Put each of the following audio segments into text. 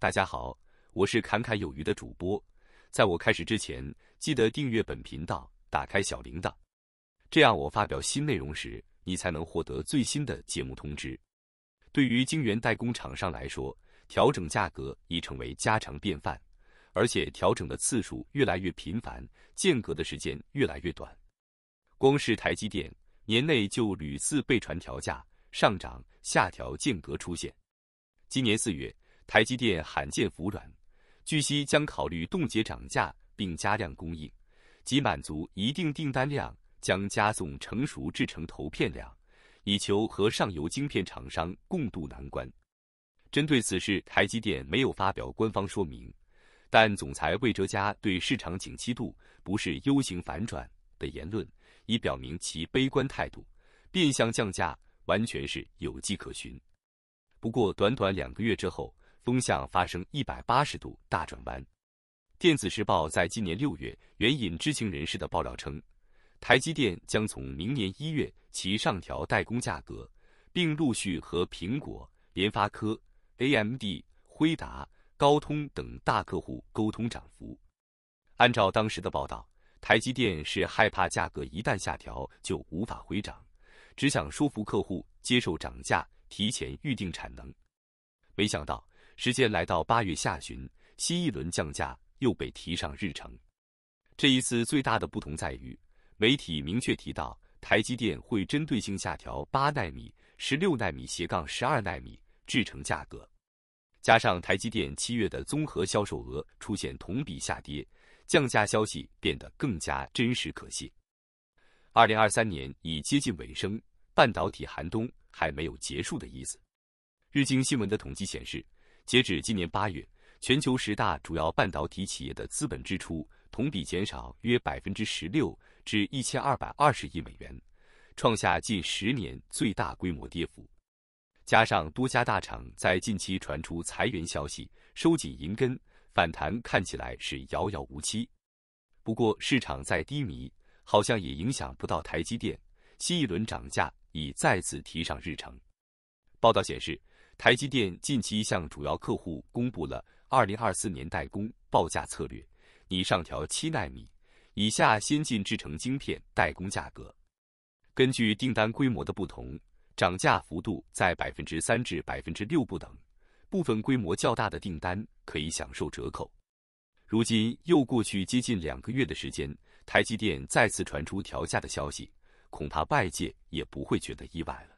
大家好，我是侃侃有余的主播。在我开始之前，记得订阅本频道，打开小铃铛，这样我发表新内容时，你才能获得最新的节目通知。对于晶圆代工厂商来说，调整价格已成为家常便饭，而且调整的次数越来越频繁，间隔的时间越来越短。光是台积电，年内就屡次被传调价上涨、下调，间隔出现。今年四月。台积电罕见服软，据悉将考虑冻结涨价并加量供应，即满足一定订单量将加送成熟制成投片量，以求和上游晶片厂商共度难关。针对此事，台积电没有发表官方说明，但总裁魏哲嘉对市场景气度不是 U 型反转的言论，以表明其悲观态度，变相降价完全是有迹可循。不过，短短两个月之后。风向发生一百八十度大转弯。电子时报在今年六月援引知情人士的爆料称，台积电将从明年一月起上调代工价格，并陆续和苹果、联发科、AMD、辉达、高通等大客户沟通涨幅。按照当时的报道，台积电是害怕价格一旦下调就无法回涨，只想说服客户接受涨价，提前预定产能。没想到。时间来到八月下旬，新一轮降价又被提上日程。这一次最大的不同在于，媒体明确提到台积电会针对性下调八纳米、十六纳米斜杠十二纳米制程价格。加上台积电七月的综合销售额出现同比下跌，降价消息变得更加真实可信。二零二三年已接近尾声，半导体寒冬还没有结束的意思。日经新闻的统计显示。截至今年八月，全球十大主要半导体企业的资本支出同比减少约百分之十六，至一千二百二十亿美元，创下近十年最大规模跌幅。加上多家大厂在近期传出裁员消息，收紧银根，反弹看起来是遥遥无期。不过，市场再低迷，好像也影响不到台积电。新一轮涨价已再次提上日程。报道显示。台积电近期向主要客户公布了2024年代工报价策略，拟上调七纳米以下先进制程晶片代工价格。根据订单规模的不同，涨价幅度在百分之三至百分之六不等，部分规模较大的订单可以享受折扣。如今又过去接近两个月的时间，台积电再次传出调价的消息，恐怕外界也不会觉得意外了。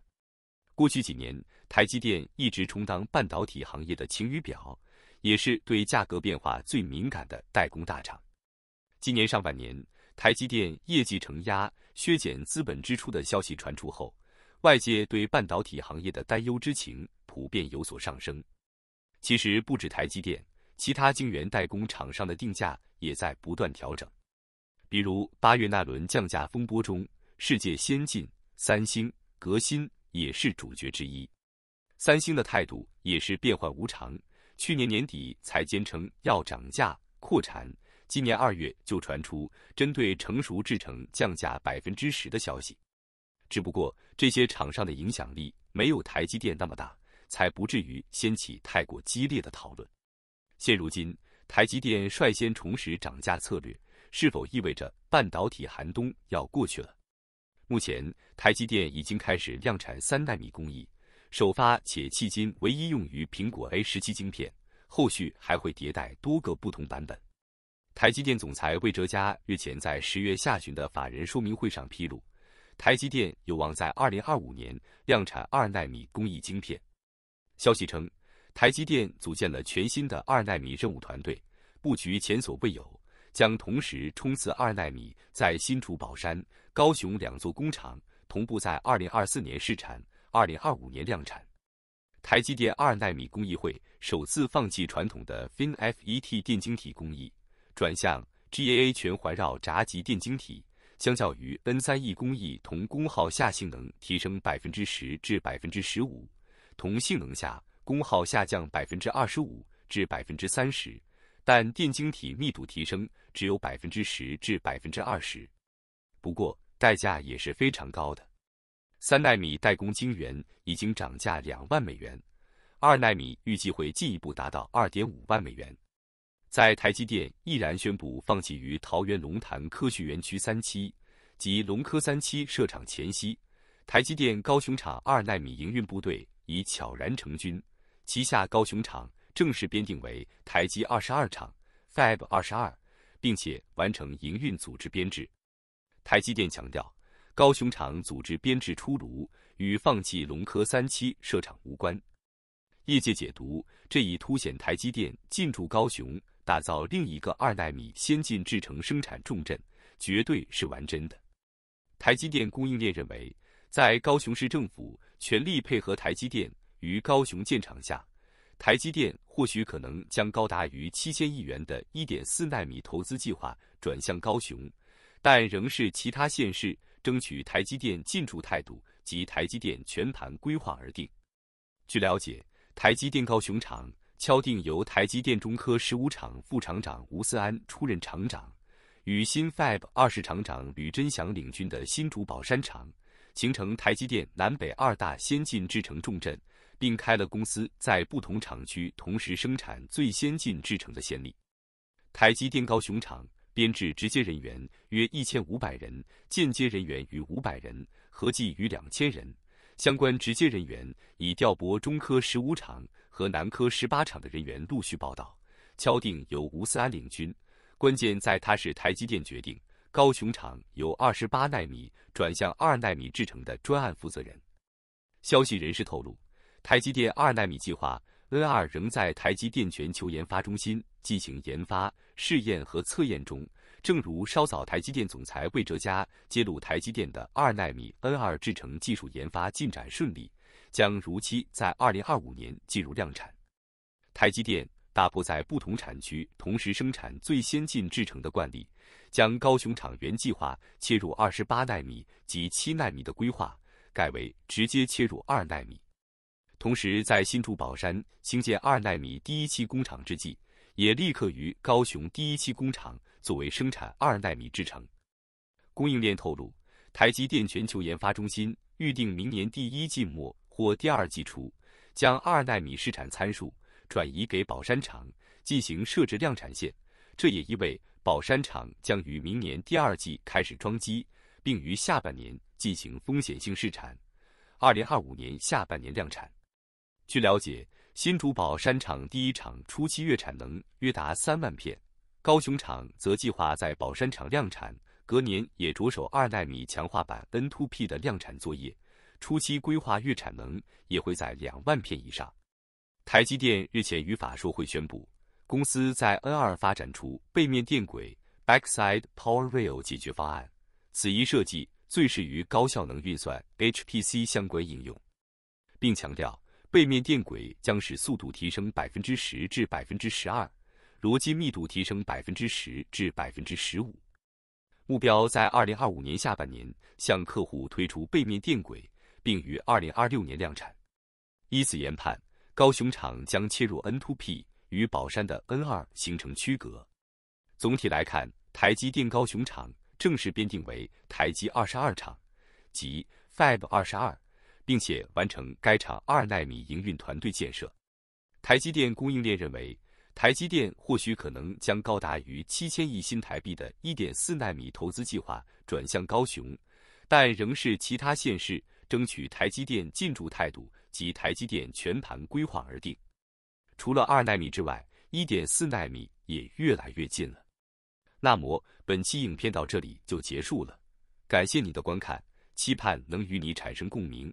过去几年。台积电一直充当半导体行业的晴雨表，也是对价格变化最敏感的代工大厂。今年上半年，台积电业绩承压、削减资本支出的消息传出后，外界对半导体行业的担忧之情普遍有所上升。其实不止台积电，其他晶圆代工厂商的定价也在不断调整。比如八月那轮降价风波中，世界先进、三星、革新也是主角之一。三星的态度也是变幻无常，去年年底才坚称要涨价扩产，今年二月就传出针对成熟制程降价百分之十的消息。只不过这些厂商的影响力没有台积电那么大，才不至于掀起太过激烈的讨论。现如今，台积电率先重拾涨价策略，是否意味着半导体寒冬要过去了？目前，台积电已经开始量产三纳米工艺。首发且迄今唯一用于苹果 A 十七晶片，后续还会迭代多个不同版本。台积电总裁魏哲嘉日前在十月下旬的法人说明会上披露，台积电有望在二零二五年量产二纳米工艺晶片。消息称，台积电组建了全新的二纳米任务团队，布局前所未有，将同时冲刺二纳米，在新竹、宝山、高雄两座工厂同步在二零二四年试产。二零二五年量产，台积电二纳米工艺会首次放弃传统的 FinFET 电晶体工艺，转向 GAA 全环绕闸极电晶体。相较于 N 三 E 工艺，同功耗下性能提升百分之十至百分之十五，同性能下功耗下降百分之二十五至百分之三十，但电晶体密度提升只有百分之十至百分之二十。不过，代价也是非常高的。三纳米代工晶圆已经涨价两万美元，二纳米预计会进一步达到二点五万美元。在台积电毅然宣布放弃于桃园龙潭科学园区三期及龙科三期设厂前夕，台积电高雄厂二纳米营运部队已悄然成军，旗下高雄厂正式编定为台积二十二厂 Fab 二十二，并且完成营运组织编制。台积电强调。高雄厂组织编制出炉，与放弃龙科三期设厂无关。业界解读，这一凸显台积电进驻高雄，打造另一个二纳米先进制程生产重镇，绝对是玩真的。台积电供应链认为，在高雄市政府全力配合台积电于高雄建厂下，台积电或许可能将高达逾七千亿元的一点四纳米投资计划转向高雄，但仍是其他县市。争取台积电进驻态度及台积电全盘规划而定。据了解，台积电高雄厂敲定由台积电中科十五厂副厂长吴思安出任厂长，与新 Fab 二十厂长吕真祥领军的新竹宝山厂，形成台积电南北二大先进制程重镇，并开了公司在不同厂区同时生产最先进制程的先例。台积电高雄厂。编制直接人员约一千五百人，间接人员逾五百人，合计逾两千人。相关直接人员已调拨中科十五厂和南科十八厂的人员陆续报到，敲定由吴思安领军。关键在他是台积电决定，高雄厂由二十八纳米转向二纳米制成的专案负责人。消息人士透露，台积电二纳米计划。N 二仍在台积电全球研发中心进行研发试验和测验中。正如稍早台积电总裁魏哲嘉揭露，台积电的二纳米 N 二制程技术研发进展顺利，将如期在二零二五年进入量产。台积电打破在不同产区同时生产最先进制程的惯例，将高雄厂原计划切入二十八纳米及七纳米的规划，改为直接切入二纳米。同时，在新竹宝山兴建二纳米第一期工厂之际，也立刻于高雄第一期工厂作为生产二纳米之程。供应链透露，台积电全球研发中心预定明年第一季末或第二季初，将二纳米试产参数转移给宝山厂进行设置量产线。这也意味宝山厂将于明年第二季开始装机，并于下半年进行风险性试产，二零二五年下半年量产。据了解，新竹宝山厂第一厂初期月产能约达三万片，高雄厂则计划在宝山厂量产，隔年也着手二纳米强化版 N2P 的量产作业，初期规划月产能也会在两万片以上。台积电日前与法说会宣布，公司在 N2 发展出背面电轨 Backside Power Rail 解决方案，此一设计最适于高效能运算 HPC 相关应用，并强调。背面电轨将使速度提升百分之十至百分之十二，逻辑密度提升百分之十至百分之十五。目标在二零二五年下半年向客户推出背面电轨，并于二零二六年量产。依此研判，高雄厂将切入 N to P，与宝山的 N 二形成区隔。总体来看，台积电高雄厂正式编定为台积二十二厂，即 Fab 二十二。并且完成该厂二纳米营运团队建设。台积电供应链认为，台积电或许可能将高达逾七千亿新台币的一点四纳米投资计划转向高雄，但仍是其他县市争取台积电进驻态度及台积电全盘规划而定。除了二纳米之外，一点四纳米也越来越近了。那么本期影片到这里就结束了，感谢你的观看，期盼能与你产生共鸣。